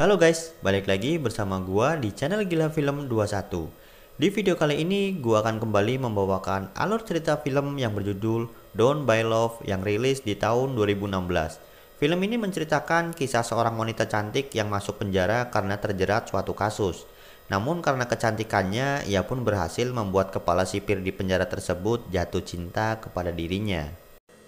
Halo guys, balik lagi bersama gua di channel Gila Film 21. Di video kali ini gua akan kembali membawakan alur cerita film yang berjudul Don't Buy Love yang rilis di tahun 2016. Film ini menceritakan kisah seorang wanita cantik yang masuk penjara karena terjerat suatu kasus. Namun karena kecantikannya, ia pun berhasil membuat kepala sipir di penjara tersebut jatuh cinta kepada dirinya.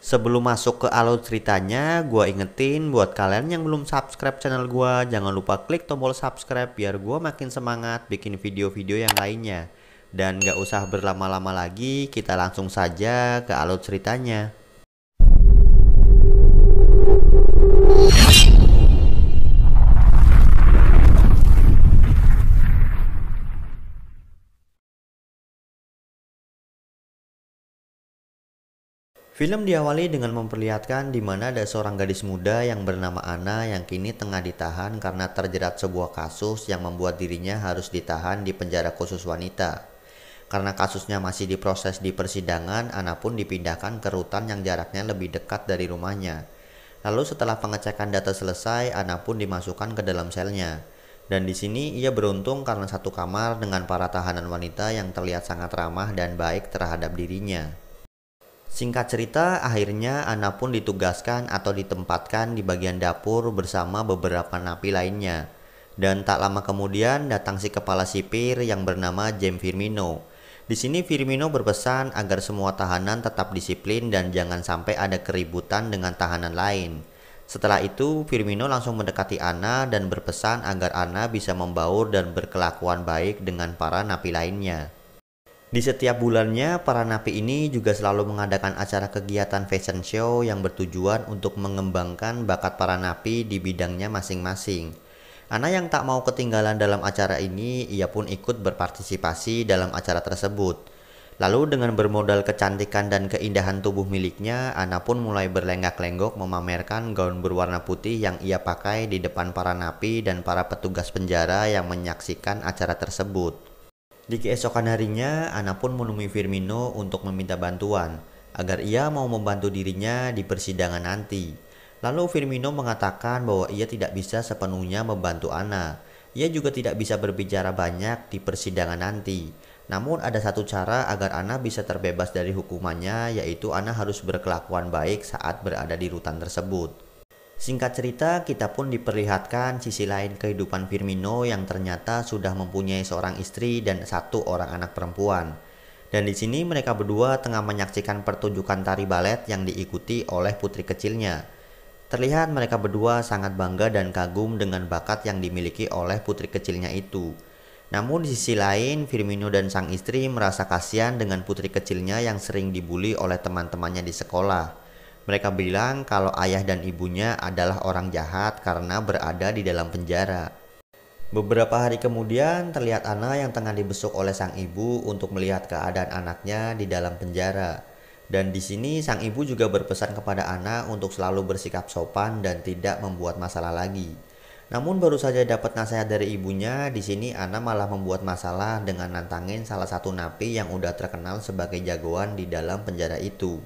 Sebelum masuk ke alur ceritanya, gue ingetin buat kalian yang belum subscribe channel gue, jangan lupa klik tombol subscribe biar gue makin semangat bikin video-video yang lainnya. Dan gak usah berlama-lama lagi, kita langsung saja ke alur ceritanya. Film diawali dengan memperlihatkan di mana ada seorang gadis muda yang bernama Anna yang kini tengah ditahan karena terjerat sebuah kasus yang membuat dirinya harus ditahan di penjara khusus wanita. Karena kasusnya masih diproses di persidangan, Anna pun dipindahkan ke rutan yang jaraknya lebih dekat dari rumahnya. Lalu setelah pengecekan data selesai, Anna pun dimasukkan ke dalam selnya. Dan di sini ia beruntung karena satu kamar dengan para tahanan wanita yang terlihat sangat ramah dan baik terhadap dirinya. Singkat cerita, akhirnya Ana pun ditugaskan atau ditempatkan di bagian dapur bersama beberapa napi lainnya. Dan tak lama kemudian datang si kepala sipir yang bernama James Firmino. Di sini Firmino berpesan agar semua tahanan tetap disiplin dan jangan sampai ada keributan dengan tahanan lain. Setelah itu, Firmino langsung mendekati Ana dan berpesan agar Ana bisa membaur dan berkelakuan baik dengan para napi lainnya. Di setiap bulannya, para napi ini juga selalu mengadakan acara kegiatan fashion show yang bertujuan untuk mengembangkan bakat para napi di bidangnya masing-masing. Ana yang tak mau ketinggalan dalam acara ini, ia pun ikut berpartisipasi dalam acara tersebut. Lalu dengan bermodal kecantikan dan keindahan tubuh miliknya, Ana pun mulai berlenggak-lenggok memamerkan gaun berwarna putih yang ia pakai di depan para napi dan para petugas penjara yang menyaksikan acara tersebut. Di keesokan harinya, Ana pun menemui Firmino untuk meminta bantuan agar ia mau membantu dirinya di persidangan nanti. Lalu Firmino mengatakan bahwa ia tidak bisa sepenuhnya membantu Ana. Ia juga tidak bisa berbicara banyak di persidangan nanti. Namun ada satu cara agar Ana bisa terbebas dari hukumannya yaitu Ana harus berkelakuan baik saat berada di rutan tersebut. Singkat cerita, kita pun diperlihatkan sisi lain kehidupan Firmino yang ternyata sudah mempunyai seorang istri dan satu orang anak perempuan. Dan di sini mereka berdua tengah menyaksikan pertunjukan tari balet yang diikuti oleh putri kecilnya. Terlihat mereka berdua sangat bangga dan kagum dengan bakat yang dimiliki oleh putri kecilnya itu. Namun di sisi lain, Firmino dan sang istri merasa kasihan dengan putri kecilnya yang sering dibully oleh teman-temannya di sekolah. Mereka bilang kalau ayah dan ibunya adalah orang jahat karena berada di dalam penjara. Beberapa hari kemudian terlihat Ana yang tengah dibesuk oleh sang ibu untuk melihat keadaan anaknya di dalam penjara. Dan di sini sang ibu juga berpesan kepada Ana untuk selalu bersikap sopan dan tidak membuat masalah lagi. Namun baru saja dapat nasihat dari ibunya, di sini Ana malah membuat masalah dengan nantangin salah satu napi yang udah terkenal sebagai jagoan di dalam penjara itu.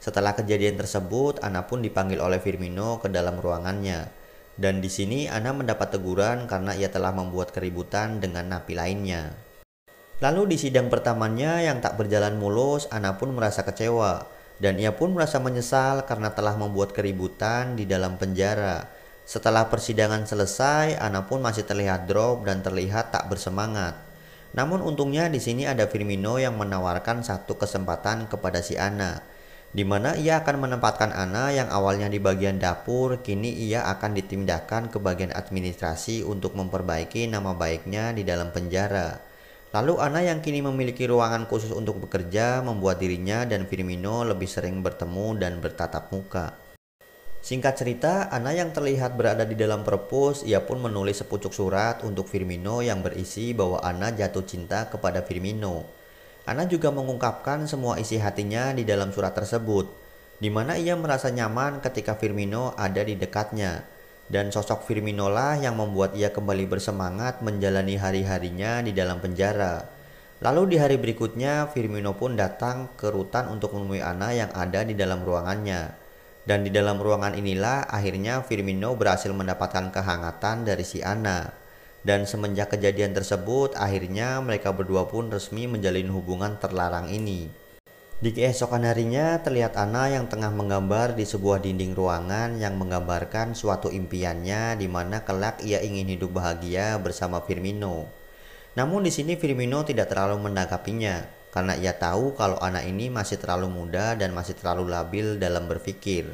Setelah kejadian tersebut, Ana pun dipanggil oleh Firmino ke dalam ruangannya. Dan di sini Ana mendapat teguran karena ia telah membuat keributan dengan napi lainnya. Lalu di sidang pertamanya yang tak berjalan mulus, Ana pun merasa kecewa. Dan ia pun merasa menyesal karena telah membuat keributan di dalam penjara. Setelah persidangan selesai, Ana pun masih terlihat drop dan terlihat tak bersemangat. Namun untungnya di sini ada Firmino yang menawarkan satu kesempatan kepada si Ana di mana ia akan menempatkan Ana yang awalnya di bagian dapur, kini ia akan ditindakan ke bagian administrasi untuk memperbaiki nama baiknya di dalam penjara. Lalu Ana yang kini memiliki ruangan khusus untuk bekerja membuat dirinya dan Firmino lebih sering bertemu dan bertatap muka. Singkat cerita, Ana yang terlihat berada di dalam perpus, ia pun menulis sepucuk surat untuk Firmino yang berisi bahwa Ana jatuh cinta kepada Firmino. Ana juga mengungkapkan semua isi hatinya di dalam surat tersebut, di mana ia merasa nyaman ketika Firmino ada di dekatnya. Dan sosok Firmino lah yang membuat ia kembali bersemangat menjalani hari-harinya di dalam penjara. Lalu di hari berikutnya, Firmino pun datang ke rutan untuk menemui Ana yang ada di dalam ruangannya. Dan di dalam ruangan inilah akhirnya Firmino berhasil mendapatkan kehangatan dari si Ana. Dan semenjak kejadian tersebut, akhirnya mereka berdua pun resmi menjalin hubungan terlarang ini. Di keesokan harinya, terlihat Ana yang tengah menggambar di sebuah dinding ruangan yang menggambarkan suatu impiannya di mana kelak ia ingin hidup bahagia bersama Firmino. Namun di sini Firmino tidak terlalu menanggapinya, karena ia tahu kalau anak ini masih terlalu muda dan masih terlalu labil dalam berpikir.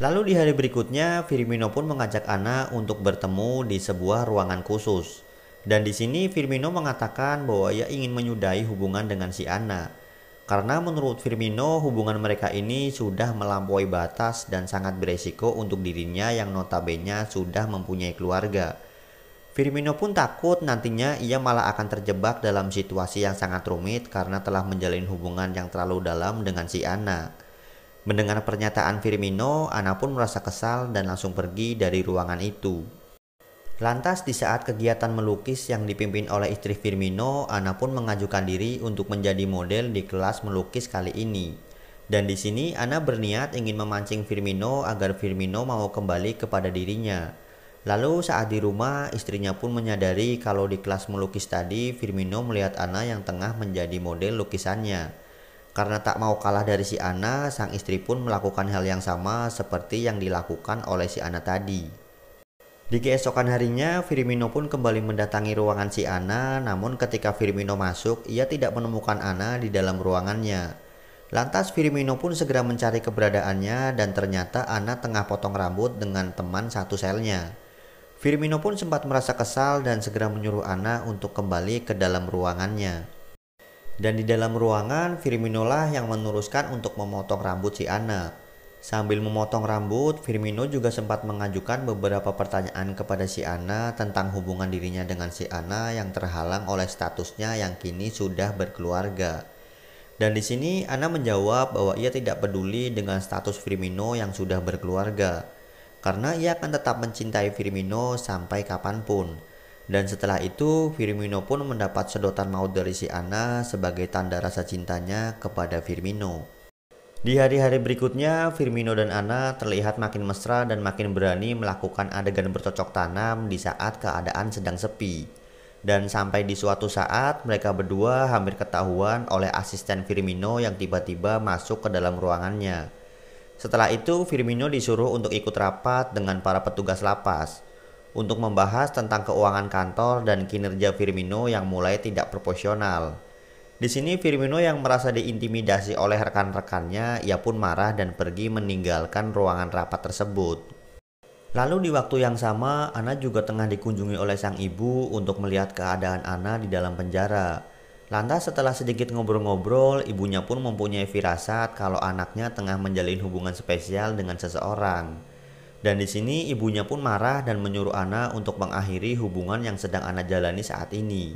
Lalu di hari berikutnya, Firmino pun mengajak Ana untuk bertemu di sebuah ruangan khusus. Dan di sini Firmino mengatakan bahwa ia ingin menyudahi hubungan dengan si Ana. Karena menurut Firmino, hubungan mereka ini sudah melampaui batas dan sangat beresiko untuk dirinya yang notabene sudah mempunyai keluarga. Firmino pun takut nantinya ia malah akan terjebak dalam situasi yang sangat rumit karena telah menjalin hubungan yang terlalu dalam dengan si anak. Mendengar pernyataan Firmino, Ana pun merasa kesal dan langsung pergi dari ruangan itu. Lantas di saat kegiatan melukis yang dipimpin oleh istri Firmino, Ana pun mengajukan diri untuk menjadi model di kelas melukis kali ini. Dan di sini Ana berniat ingin memancing Firmino agar Firmino mau kembali kepada dirinya. Lalu saat di rumah, istrinya pun menyadari kalau di kelas melukis tadi Firmino melihat Ana yang tengah menjadi model lukisannya. Karena tak mau kalah dari si Ana, sang istri pun melakukan hal yang sama seperti yang dilakukan oleh si Ana tadi. Di keesokan harinya, Firmino pun kembali mendatangi ruangan si Ana, namun ketika Firmino masuk, ia tidak menemukan Ana di dalam ruangannya. Lantas Firmino pun segera mencari keberadaannya dan ternyata Ana tengah potong rambut dengan teman satu selnya. Firmino pun sempat merasa kesal dan segera menyuruh Ana untuk kembali ke dalam ruangannya. Dan di dalam ruangan, Firmino lah yang meneruskan untuk memotong rambut si anak. Sambil memotong rambut, Firmino juga sempat mengajukan beberapa pertanyaan kepada si Ana tentang hubungan dirinya dengan si Ana yang terhalang oleh statusnya yang kini sudah berkeluarga. Dan di sini Ana menjawab bahwa ia tidak peduli dengan status Firmino yang sudah berkeluarga, karena ia akan tetap mencintai Firmino sampai kapanpun. Dan setelah itu, Firmino pun mendapat sedotan maut dari si Ana sebagai tanda rasa cintanya kepada Firmino. Di hari-hari berikutnya, Firmino dan Ana terlihat makin mesra dan makin berani melakukan adegan bercocok tanam di saat keadaan sedang sepi. Dan sampai di suatu saat, mereka berdua hampir ketahuan oleh asisten Firmino yang tiba-tiba masuk ke dalam ruangannya. Setelah itu, Firmino disuruh untuk ikut rapat dengan para petugas lapas untuk membahas tentang keuangan kantor dan kinerja Firmino yang mulai tidak proporsional. Di sini Firmino yang merasa diintimidasi oleh rekan-rekannya, ia pun marah dan pergi meninggalkan ruangan rapat tersebut. Lalu di waktu yang sama, Ana juga tengah dikunjungi oleh sang ibu untuk melihat keadaan Ana di dalam penjara. Lantas setelah sedikit ngobrol-ngobrol, ibunya pun mempunyai firasat kalau anaknya tengah menjalin hubungan spesial dengan seseorang. Dan di sini ibunya pun marah dan menyuruh Ana untuk mengakhiri hubungan yang sedang Ana jalani saat ini.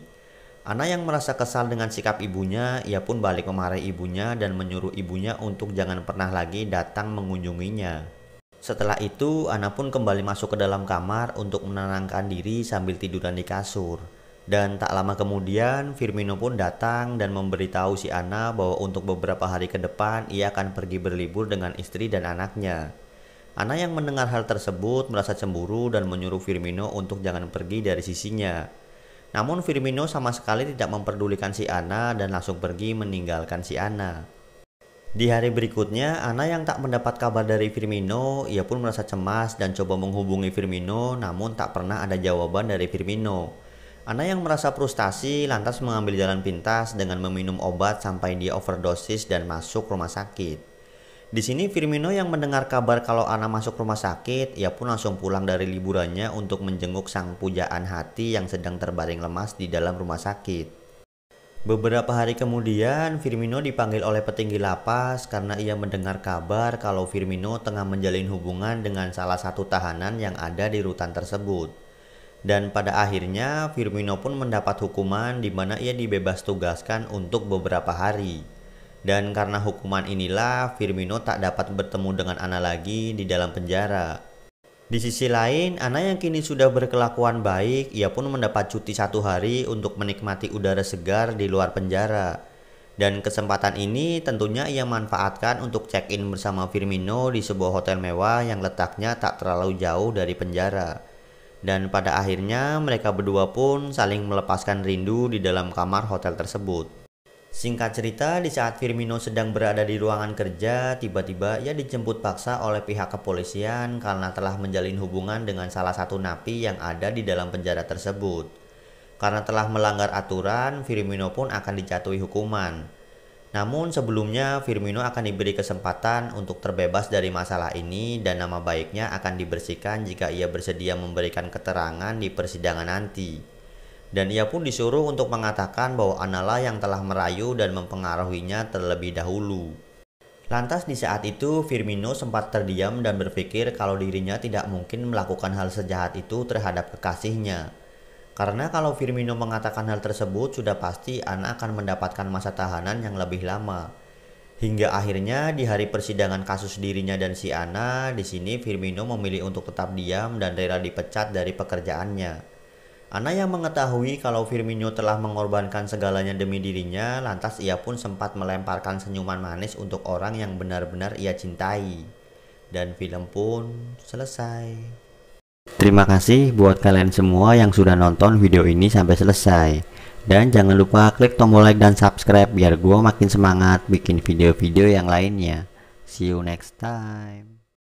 Ana yang merasa kesal dengan sikap ibunya, ia pun balik memarahi ibunya dan menyuruh ibunya untuk jangan pernah lagi datang mengunjunginya. Setelah itu, Ana pun kembali masuk ke dalam kamar untuk menenangkan diri sambil tiduran di kasur. Dan tak lama kemudian, Firmino pun datang dan memberitahu si Ana bahwa untuk beberapa hari ke depan ia akan pergi berlibur dengan istri dan anaknya. Ana yang mendengar hal tersebut merasa cemburu dan menyuruh Firmino untuk jangan pergi dari sisinya. Namun Firmino sama sekali tidak memperdulikan si Ana dan langsung pergi meninggalkan si Ana. Di hari berikutnya, Ana yang tak mendapat kabar dari Firmino, ia pun merasa cemas dan coba menghubungi Firmino namun tak pernah ada jawaban dari Firmino. Ana yang merasa frustasi lantas mengambil jalan pintas dengan meminum obat sampai dia overdosis dan masuk rumah sakit. Di sini Firmino yang mendengar kabar kalau Ana masuk rumah sakit, ia pun langsung pulang dari liburannya untuk menjenguk sang pujaan hati yang sedang terbaring lemas di dalam rumah sakit. Beberapa hari kemudian, Firmino dipanggil oleh petinggi lapas karena ia mendengar kabar kalau Firmino tengah menjalin hubungan dengan salah satu tahanan yang ada di rutan tersebut. Dan pada akhirnya, Firmino pun mendapat hukuman di mana ia dibebas tugaskan untuk beberapa hari. Dan karena hukuman inilah Firmino tak dapat bertemu dengan Ana lagi di dalam penjara. Di sisi lain, Ana yang kini sudah berkelakuan baik, ia pun mendapat cuti satu hari untuk menikmati udara segar di luar penjara. Dan kesempatan ini tentunya ia manfaatkan untuk check-in bersama Firmino di sebuah hotel mewah yang letaknya tak terlalu jauh dari penjara. Dan pada akhirnya mereka berdua pun saling melepaskan rindu di dalam kamar hotel tersebut. Singkat cerita, di saat Firmino sedang berada di ruangan kerja, tiba-tiba ia dijemput paksa oleh pihak kepolisian karena telah menjalin hubungan dengan salah satu napi yang ada di dalam penjara tersebut. Karena telah melanggar aturan, Firmino pun akan dijatuhi hukuman. Namun sebelumnya Firmino akan diberi kesempatan untuk terbebas dari masalah ini dan nama baiknya akan dibersihkan jika ia bersedia memberikan keterangan di persidangan nanti. Dan ia pun disuruh untuk mengatakan bahwa Anala yang telah merayu dan mempengaruhinya terlebih dahulu. Lantas di saat itu Firmino sempat terdiam dan berpikir kalau dirinya tidak mungkin melakukan hal sejahat itu terhadap kekasihnya. Karena kalau Firmino mengatakan hal tersebut sudah pasti Ana akan mendapatkan masa tahanan yang lebih lama. Hingga akhirnya di hari persidangan kasus dirinya dan si Ana, di sini Firmino memilih untuk tetap diam dan rela dipecat dari pekerjaannya. Ana yang mengetahui kalau Firmino telah mengorbankan segalanya demi dirinya, lantas ia pun sempat melemparkan senyuman manis untuk orang yang benar-benar ia cintai. Dan film pun selesai. Terima kasih buat kalian semua yang sudah nonton video ini sampai selesai. Dan jangan lupa klik tombol like dan subscribe biar gue makin semangat bikin video-video yang lainnya. See you next time.